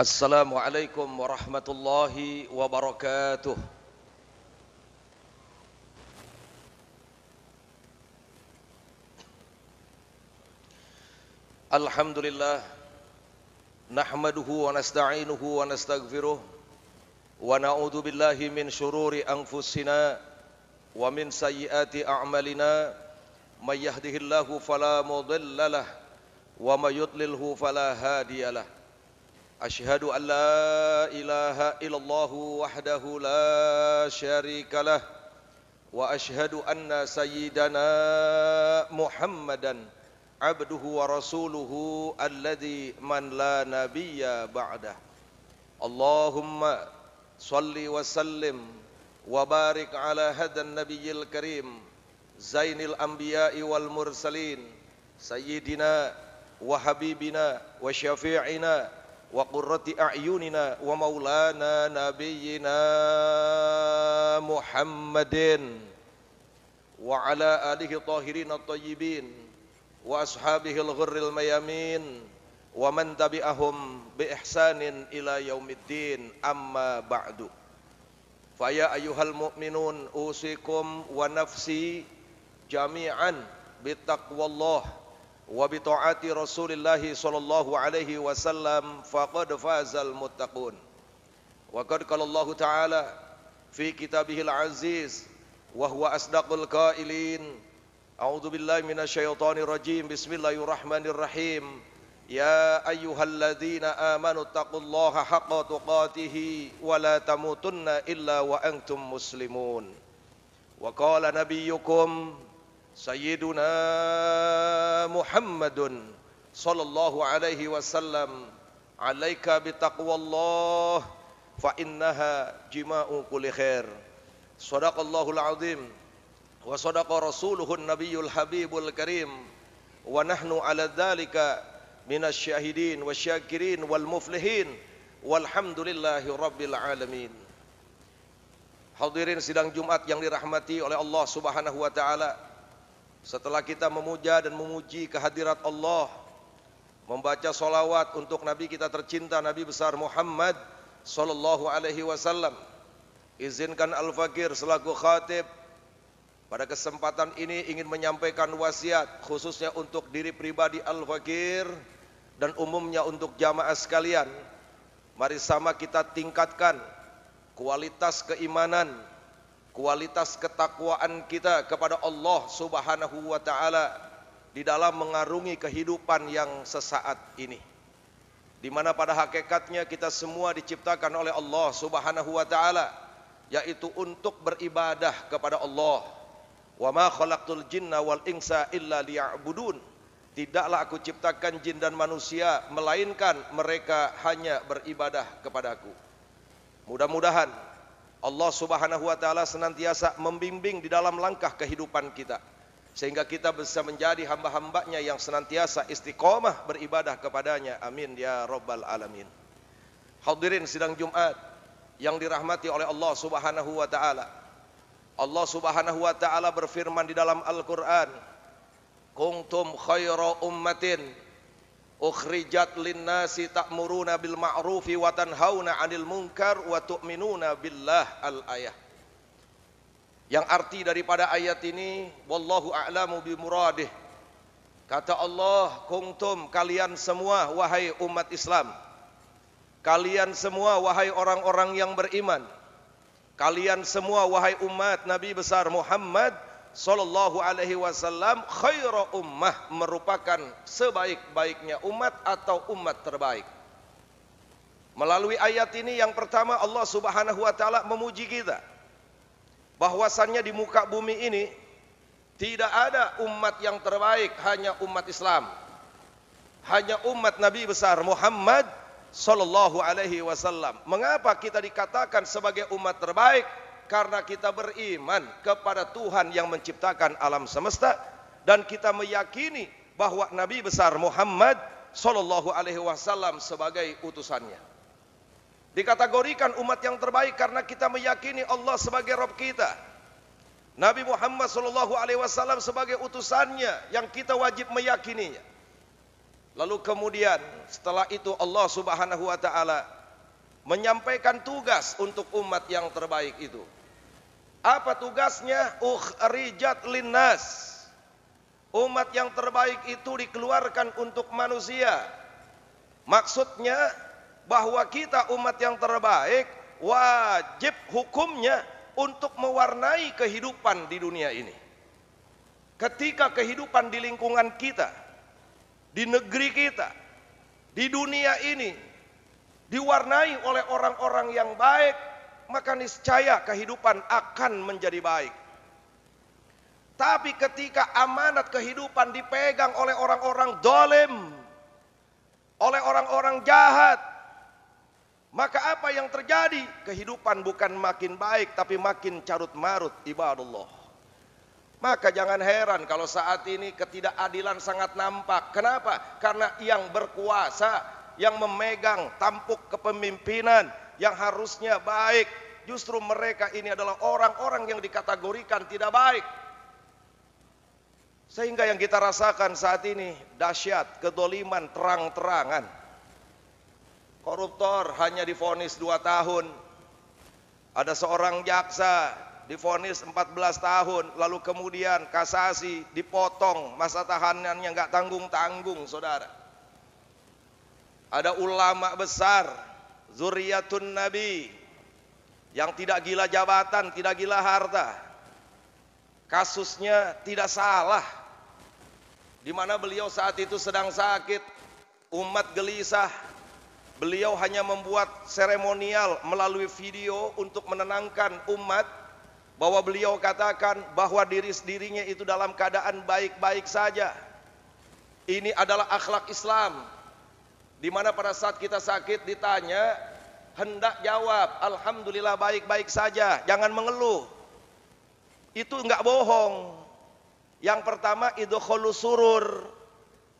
Assalamualaikum warahmatullahi wabarakatuh Alhamdulillah Nahmaduhu wa nasta'inuhu wa nasta'gfiruh Wa na'udhu billahi min syururi anfusina Wa min sayyati a'malina Man yahdihillahu falamudillalah Wa mayudlilhu falahadiyalah أشهد أن لا إله إلا الله وحده لا شريك له وأشهد أن سيدنا محمدا عبده ورسوله الذي من لا نبي بعده اللهم صل وسلم وبارك على هذا النبي الكريم زين الأنبياء والمرسلين سيدنا وحبيبنا وشفيعنا wa qurrati a'yunina wa maulana nabiyyina Muhammadin wa ala alihi tahirin at-tayyibin wa ashabihi al-ghurril mayamin wa man tabi'ahum bi ihsanin ila yaumiddin amma ba'du fa ya ayyuhal mu'minun usikum wa nafsi jami'an bi taqwallahi وبطاعة رسول الله صلى الله عليه وسلم فقد فاز المتقون وقد قال الله تعالى في كتابه العزيز وهو أصدق القائلين أعوذ بالله من الشيطان الرجيم بسم الله الرحمن الرحيم يا أيها الذين آمنوا اتقوا الله حق تقاته ولا تموتن إلا وأنتم مسلمون وقال نبيكم سيدنا محمد صلى الله عليه وسلم عليك بتقوى الله فإنها جماء كل خير صدق الله العظيم وصدق رسوله النبي الحبيب الكريم ونحن على ذلك من الشاهدين والشاكرين والمفلحين والحمد لله رب العالمين Hadirin sidang Jumat yang dirahmati oleh Allah Subhanahu wa taala Setelah kita memuja dan memuji kehadirat Allah, membaca solawat untuk Nabi kita tercinta Nabi besar Muhammad Sallallahu Alaihi Wasallam. Izinkan Al Fakir selaku khatib pada kesempatan ini ingin menyampaikan wasiat khususnya untuk diri pribadi Al Fakir dan umumnya untuk jamaah sekalian. Mari sama kita tingkatkan kualitas keimanan kualitas ketakwaan kita kepada Allah Subhanahu wa taala di dalam mengarungi kehidupan yang sesaat ini. Di mana pada hakikatnya kita semua diciptakan oleh Allah Subhanahu wa taala yaitu untuk beribadah kepada Allah. Wa ma khalaqtul jinna wal insa illa liya'budun. Tidaklah aku ciptakan jin dan manusia melainkan mereka hanya beribadah kepadaku. Mudah-mudahan Allah Subhanahu wa taala senantiasa membimbing di dalam langkah kehidupan kita sehingga kita bisa menjadi hamba-hambanya yang senantiasa istiqomah beribadah kepadanya amin ya rabbal alamin hadirin sidang Jumat yang dirahmati oleh Allah Subhanahu wa taala Allah Subhanahu wa taala berfirman di dalam Al-Qur'an kuntum khairu ummatin ukhrijat linnasi ta'muruna bil ma'rufi wa tanhauna 'anil munkar wa tu'minuna billah al ayah yang arti daripada ayat ini wallahu a'lamu bi muradih kata Allah kuntum kalian semua wahai umat Islam kalian semua wahai orang-orang yang beriman kalian semua wahai umat nabi besar Muhammad Sallallahu alaihi wasallam khairu ummah merupakan sebaik-baiknya umat atau umat terbaik. Melalui ayat ini yang pertama Allah Subhanahu wa taala memuji kita bahwasannya di muka bumi ini tidak ada umat yang terbaik hanya umat Islam. Hanya umat Nabi besar Muhammad sallallahu alaihi wasallam. Mengapa kita dikatakan sebagai umat terbaik? karena kita beriman kepada Tuhan yang menciptakan alam semesta dan kita meyakini bahwa Nabi besar Muhammad Shallallahu Alaihi Wasallam sebagai utusannya. Dikategorikan umat yang terbaik karena kita meyakini Allah sebagai Rob kita. Nabi Muhammad Shallallahu Alaihi Wasallam sebagai utusannya yang kita wajib meyakininya. Lalu kemudian setelah itu Allah Subhanahu Wa Taala menyampaikan tugas untuk umat yang terbaik itu. Apa tugasnya? Ukhrijat linnas. Umat yang terbaik itu dikeluarkan untuk manusia. Maksudnya bahwa kita umat yang terbaik wajib hukumnya untuk mewarnai kehidupan di dunia ini. Ketika kehidupan di lingkungan kita, di negeri kita, di dunia ini diwarnai oleh orang-orang yang baik, maka niscaya kehidupan akan menjadi baik. Tapi ketika amanat kehidupan dipegang oleh orang-orang dolim, oleh orang-orang jahat, maka apa yang terjadi? Kehidupan bukan makin baik, tapi makin carut marut ibadullah. Maka jangan heran kalau saat ini ketidakadilan sangat nampak. Kenapa? Karena yang berkuasa, yang memegang tampuk kepemimpinan, yang harusnya baik. Justru mereka ini adalah orang-orang yang dikategorikan tidak baik. Sehingga yang kita rasakan saat ini dahsyat, kedoliman terang-terangan. Koruptor hanya difonis 2 tahun. Ada seorang jaksa difonis 14 tahun, lalu kemudian kasasi dipotong masa tahanannya nggak tanggung-tanggung, saudara. Ada ulama besar zuriyatun nabi yang tidak gila jabatan, tidak gila harta. Kasusnya tidak salah. Di mana beliau saat itu sedang sakit, umat gelisah. Beliau hanya membuat seremonial melalui video untuk menenangkan umat bahwa beliau katakan bahwa diri dirinya itu dalam keadaan baik-baik saja. Ini adalah akhlak Islam di mana pada saat kita sakit ditanya, hendak jawab, Alhamdulillah baik-baik saja, jangan mengeluh. Itu enggak bohong. Yang pertama idkhulu surur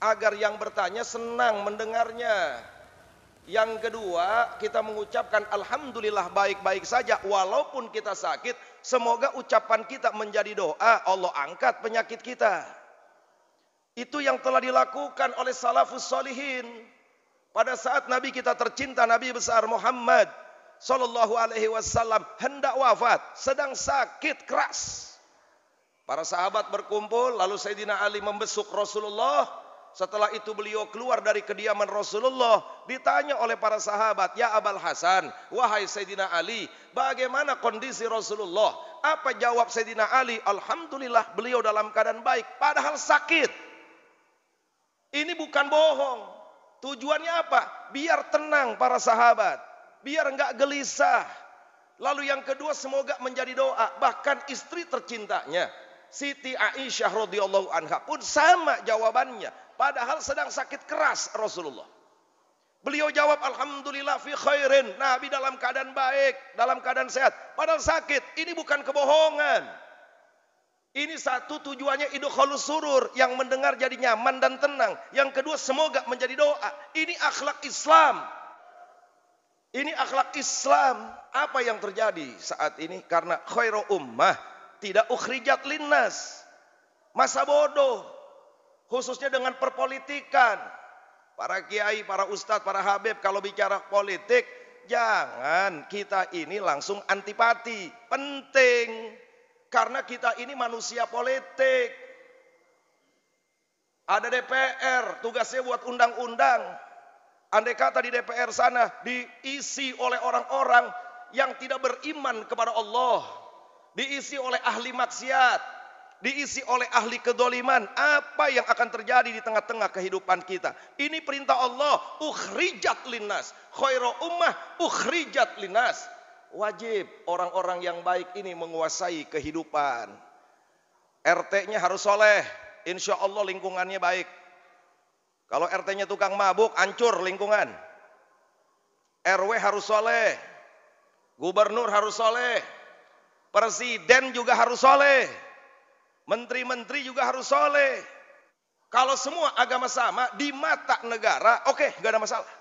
agar yang bertanya senang mendengarnya. Yang kedua, kita mengucapkan alhamdulillah baik-baik saja walaupun kita sakit, semoga ucapan kita menjadi doa Allah angkat penyakit kita. Itu yang telah dilakukan oleh salafus solihin. Pada saat Nabi kita tercinta Nabi besar Muhammad sallallahu alaihi wasallam hendak wafat, sedang sakit keras. Para sahabat berkumpul lalu Sayyidina Ali membesuk Rasulullah. Setelah itu beliau keluar dari kediaman Rasulullah, ditanya oleh para sahabat, "Ya Abul Hasan, wahai Sayyidina Ali, bagaimana kondisi Rasulullah?" Apa jawab Sayyidina Ali? "Alhamdulillah, beliau dalam keadaan baik padahal sakit." Ini bukan bohong. Tujuannya apa? Biar tenang para sahabat. Biar enggak gelisah. Lalu yang kedua semoga menjadi doa. Bahkan istri tercintanya. Siti Aisyah radhiyallahu anha pun sama jawabannya. Padahal sedang sakit keras Rasulullah. Beliau jawab Alhamdulillah fi khairin. Nabi dalam keadaan baik, dalam keadaan sehat. Padahal sakit. Ini bukan kebohongan. Ini satu tujuannya idukhalus surur. Yang mendengar jadi nyaman dan tenang. Yang kedua semoga menjadi doa. Ini akhlak Islam. Ini akhlak Islam. Apa yang terjadi saat ini? Karena khairu ummah tidak ukhrijat linnas. Masa bodoh. Khususnya dengan perpolitikan. Para kiai, para ustadz, para habib kalau bicara politik. Jangan kita ini langsung antipati. Penting. Penting. Karena kita ini manusia politik. Ada DPR, tugasnya buat undang-undang. Andai kata di DPR sana diisi oleh orang-orang yang tidak beriman kepada Allah. Diisi oleh ahli maksiat. Diisi oleh ahli kedoliman. Apa yang akan terjadi di tengah-tengah kehidupan kita. Ini perintah Allah. Ukhrijat linas. Khairu ummah ukhrijat linas wajib orang-orang yang baik ini menguasai kehidupan. RT-nya harus soleh, insya Allah lingkungannya baik. Kalau RT-nya tukang mabuk, hancur lingkungan. RW harus soleh, gubernur harus soleh, presiden juga harus soleh, menteri-menteri juga harus soleh. Kalau semua agama sama di mata negara, oke, okay, gak ada masalah.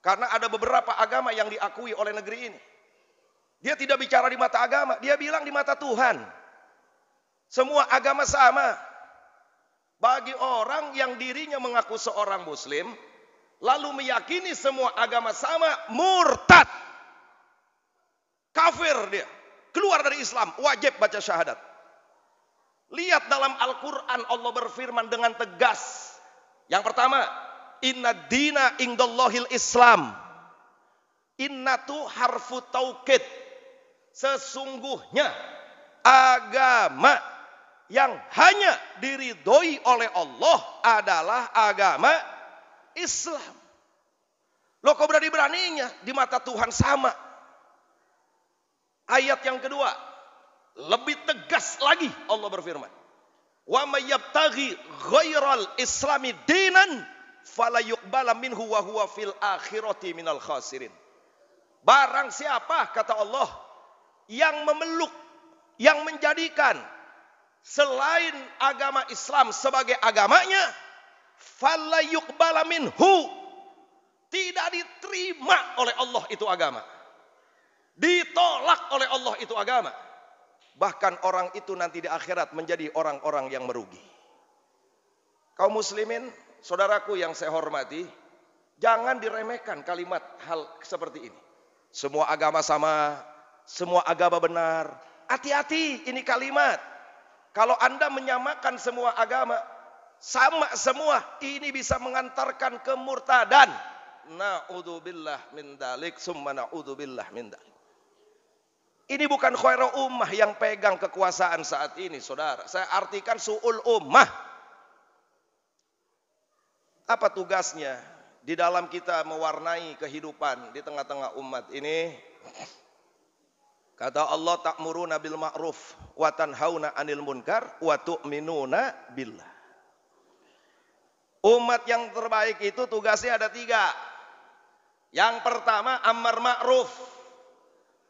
Karena ada beberapa agama yang diakui oleh negeri ini. Dia tidak bicara di mata agama, dia bilang di mata Tuhan. Semua agama sama. Bagi orang yang dirinya mengaku seorang muslim, lalu meyakini semua agama sama, murtad. Kafir dia. Keluar dari Islam, wajib baca syahadat. Lihat dalam Al-Quran Allah berfirman dengan tegas. Yang pertama, Inna dina ingdallahil islam. Inna tu harfu taukid. Sesungguhnya agama yang hanya diridhoi oleh Allah adalah agama Islam. Lo kok berani-beraninya di mata Tuhan sama. Ayat yang kedua, lebih tegas lagi Allah berfirman. Wa mayyabtaghi ghairal islami dinan falayuqbala minhu wa huwa fil akhirati minal khasirin. Barang siapa kata Allah yang memeluk, yang menjadikan selain agama Islam sebagai agamanya, balamin hu, Tidak diterima oleh Allah itu agama. Ditolak oleh Allah itu agama. Bahkan orang itu nanti di akhirat menjadi orang-orang yang merugi. Kaum muslimin, saudaraku yang saya hormati, jangan diremehkan kalimat hal seperti ini. Semua agama sama, semua agama benar. Hati-hati ini kalimat. Kalau Anda menyamakan semua agama, sama semua, ini bisa mengantarkan ke kemurtadan. Na'udzubillah min dalik, summa na'udzubillah min dalik. Ini bukan khairul ummah yang pegang kekuasaan saat ini, saudara. Saya artikan su'ul ummah. Apa tugasnya? Di dalam kita mewarnai kehidupan di tengah-tengah umat ini. Kata Allah tak ta'muruna bil ma'ruf wa tanhauna 'anil munkar wa minuna bila. Umat yang terbaik itu tugasnya ada tiga. Yang pertama amar ma'ruf.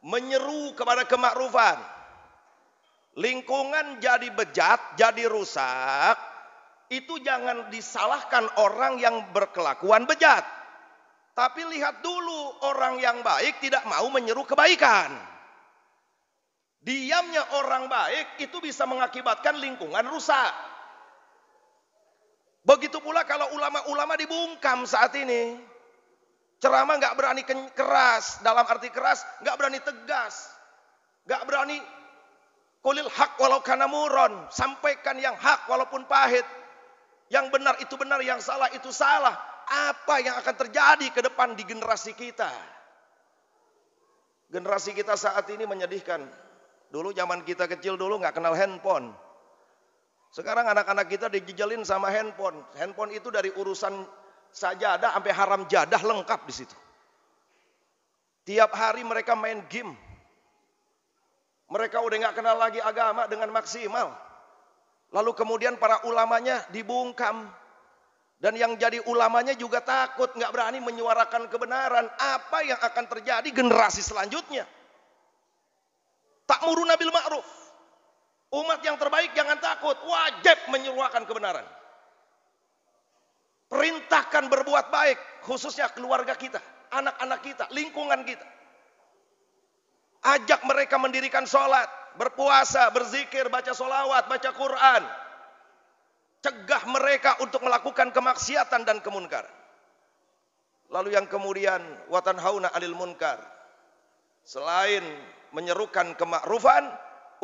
Menyeru kepada kemakrufan. Lingkungan jadi bejat, jadi rusak. Itu jangan disalahkan orang yang berkelakuan bejat. Tapi lihat dulu orang yang baik tidak mau menyeru kebaikan. Diamnya orang baik itu bisa mengakibatkan lingkungan rusak. Begitu pula kalau ulama-ulama dibungkam saat ini. Ceramah nggak berani keras, dalam arti keras nggak berani tegas, nggak berani kulil hak walau karena muron, sampaikan yang hak walaupun pahit. Yang benar itu benar, yang salah itu salah. Apa yang akan terjadi ke depan di generasi kita? Generasi kita saat ini menyedihkan. Dulu zaman kita kecil dulu nggak kenal handphone. Sekarang anak-anak kita dijejelin sama handphone. Handphone itu dari urusan saja ada sampai haram jadah lengkap di situ. Tiap hari mereka main game. Mereka udah nggak kenal lagi agama dengan maksimal. Lalu kemudian para ulamanya dibungkam. Dan yang jadi ulamanya juga takut, nggak berani menyuarakan kebenaran. Apa yang akan terjadi generasi selanjutnya? muru nabil ma'ruf. Umat yang terbaik jangan takut, wajib menyeruakan kebenaran. Perintahkan berbuat baik, khususnya keluarga kita, anak-anak kita, lingkungan kita. Ajak mereka mendirikan sholat, berpuasa, berzikir, baca sholawat, baca Quran. Cegah mereka untuk melakukan kemaksiatan dan kemunkaran. Lalu yang kemudian, watan hauna alil munkar. Selain menyerukan kemakrufan,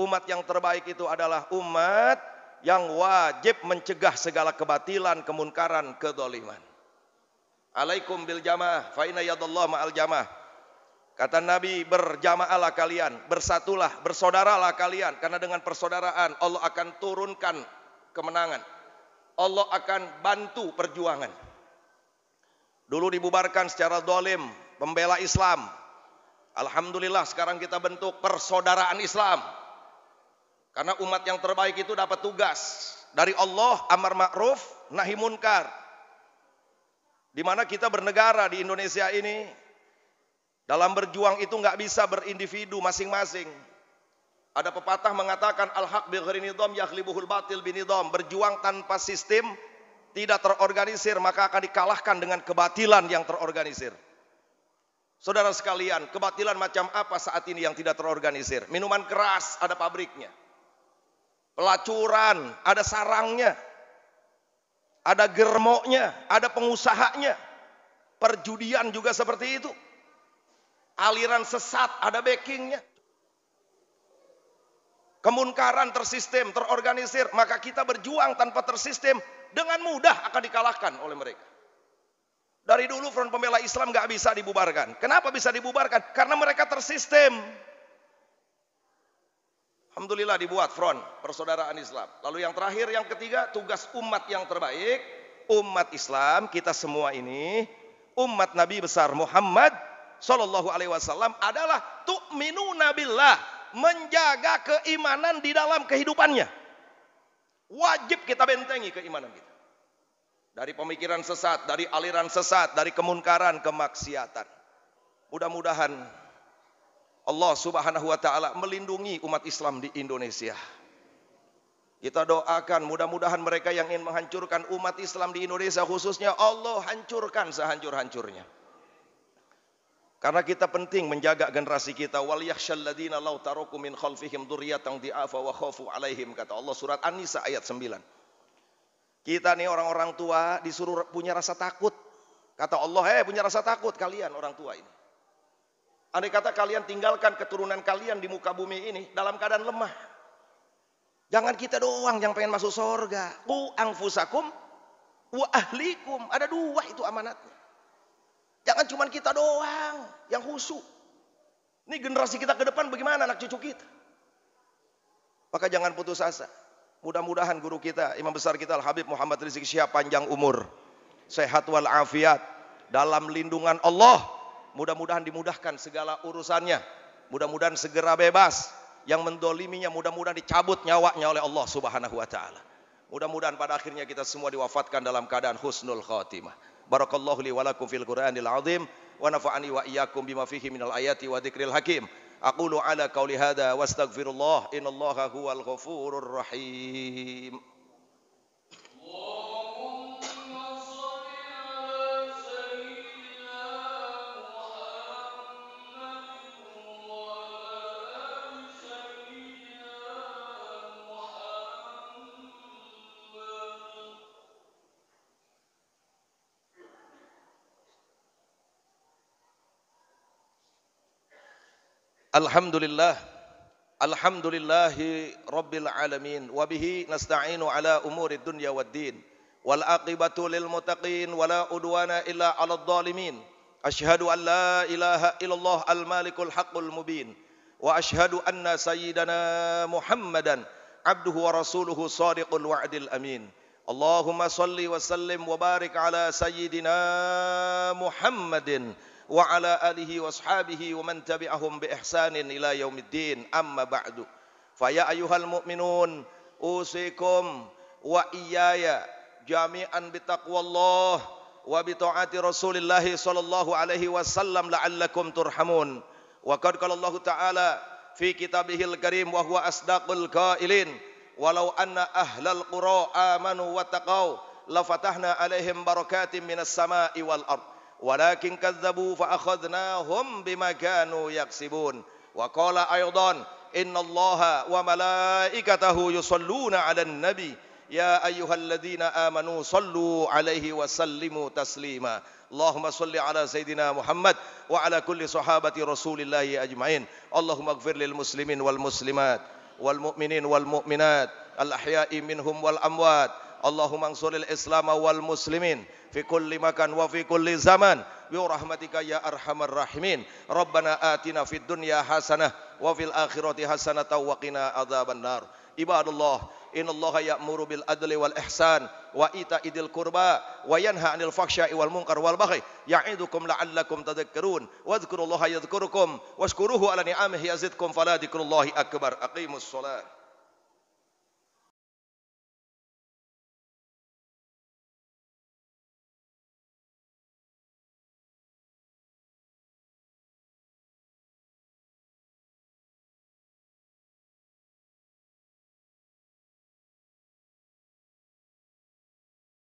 umat yang terbaik itu adalah umat yang wajib mencegah segala kebatilan, kemunkaran, kedoliman. Alaikum bil jamaah, faina yadallah ma'al jamaah. Kata Nabi, berjamaahlah kalian, bersatulah, bersaudaralah kalian. Karena dengan persaudaraan Allah akan turunkan kemenangan. Allah akan bantu perjuangan. Dulu dibubarkan secara dolim, pembela Islam, Alhamdulillah sekarang kita bentuk persaudaraan Islam. Karena umat yang terbaik itu dapat tugas dari Allah amar ma'ruf nahi munkar. Di mana kita bernegara di Indonesia ini dalam berjuang itu nggak bisa berindividu masing-masing. Ada pepatah mengatakan al-haq bi ghairi nidam yaghlibuhul batil bi Berjuang tanpa sistem tidak terorganisir maka akan dikalahkan dengan kebatilan yang terorganisir. Saudara sekalian, kebatilan macam apa saat ini yang tidak terorganisir? Minuman keras ada pabriknya. Pelacuran ada sarangnya. Ada germoknya, ada pengusahanya. Perjudian juga seperti itu. Aliran sesat ada backingnya. Kemunkaran tersistem, terorganisir. Maka kita berjuang tanpa tersistem dengan mudah akan dikalahkan oleh mereka. Dari dulu Front Pembela Islam gak bisa dibubarkan. Kenapa bisa dibubarkan? Karena mereka tersistem. Alhamdulillah dibuat Front Persaudaraan Islam. Lalu yang terakhir, yang ketiga, tugas umat yang terbaik, umat Islam kita semua ini, umat Nabi besar Muhammad Shallallahu Alaihi Wasallam adalah tu'minu nabilah menjaga keimanan di dalam kehidupannya. Wajib kita bentengi keimanan kita. Dari pemikiran sesat, dari aliran sesat, dari kemunkaran, kemaksiatan. Mudah-mudahan Allah Subhanahu wa taala melindungi umat Islam di Indonesia. Kita doakan mudah-mudahan mereka yang ingin menghancurkan umat Islam di Indonesia khususnya Allah hancurkan sehancur-hancurnya. Karena kita penting menjaga generasi kita. Wal yakhshalladina law taraku min khalfihim di'afa wa khafu alaihim kata Allah surat An-Nisa ayat 9. Kita nih orang-orang tua disuruh punya rasa takut. Kata Allah, eh punya rasa takut kalian orang tua ini. Andai kata kalian tinggalkan keturunan kalian di muka bumi ini dalam keadaan lemah. Jangan kita doang yang pengen masuk sorga. Ku angfusakum wa ahlikum. Ada dua itu amanatnya. Jangan cuma kita doang yang husu. Ini generasi kita ke depan bagaimana anak cucu kita. Maka jangan putus asa. Mudah-mudahan guru kita, imam besar kita Al-Habib Muhammad Rizik Syihab panjang umur. Sehat wal afiat. Dalam lindungan Allah. Mudah-mudahan dimudahkan segala urusannya. Mudah-mudahan segera bebas. Yang mendoliminya mudah-mudahan dicabut nyawanya oleh Allah subhanahu wa ta'ala. Mudah-mudahan pada akhirnya kita semua diwafatkan dalam keadaan husnul khatimah. Barakallahu li walakum fil Qur'anil azim. Wa nafa'ani wa iyyakum bima fihi minal ayati wa dzikril hakim. أقول على قولي هذا واستغفر الله إن الله هو الغفور الرحيم Alhamdulillah Alhamdulillahi Rabbil Alamin Wabihi nasta'inu ala umuri dunya wa din Wal aqibatu lil mutaqin Wala udwana illa ala dhalimin Ashhadu an la ilaha illallah al-malikul haqqul mubin Wa ashhadu anna sayyidana Muhammadan Abduhu wa rasuluhu sadiqul wa'dil amin Allahumma salli wa sallim wa barik ala sayyidina Muhammadin wa ala alihi wa sahabihi wa man tabi'ahum bi ihsanin ila yaumiddin amma ba'du fa ya ayyuhal mu'minun usikum wa iyaya jami'an bi taqwallah wa bi ta'ati rasulillah sallallahu alaihi wasallam la'allakum turhamun wa qad qala Allah ta'ala fi kitabihil karim wa huwa asdaqul qailin walau anna ahlal qura amanu wa taqaw la fatahna alaihim barakatim minas sama'i wal ardh ولكن كذبوا فأخذناهم بما كانوا يكسبون وقال أيضا إن الله وملائكته يصلون على النبي يا أيها الذين آمنوا صلوا عليه وسلموا تسليما اللهم صل على سيدنا محمد وعلى كل صحابة رسول الله أجمعين اللهم اغفر للمسلمين والمسلمات والمؤمنين والمؤمنات الأحياء منهم والأموات اللهم انصر الإسلام والمسلمين في كل مكان وفي كل زمان برحمتك يا أرحم الراحمين ربنا آتنا في الدنيا حسنة وفي الآخرة حسنة وقنا عذاب النار عباد الله إن الله يأمر بالعدل والإحسان وإيتاء ذي القربى وينهى عن الفحشاء والمنكر والبغي يعظكم لعلكم تذكرون واذكروا الله يذكركم واشكروه على نعمه يزدكم فلا ذكر الله أكبر أقيموا الصلاة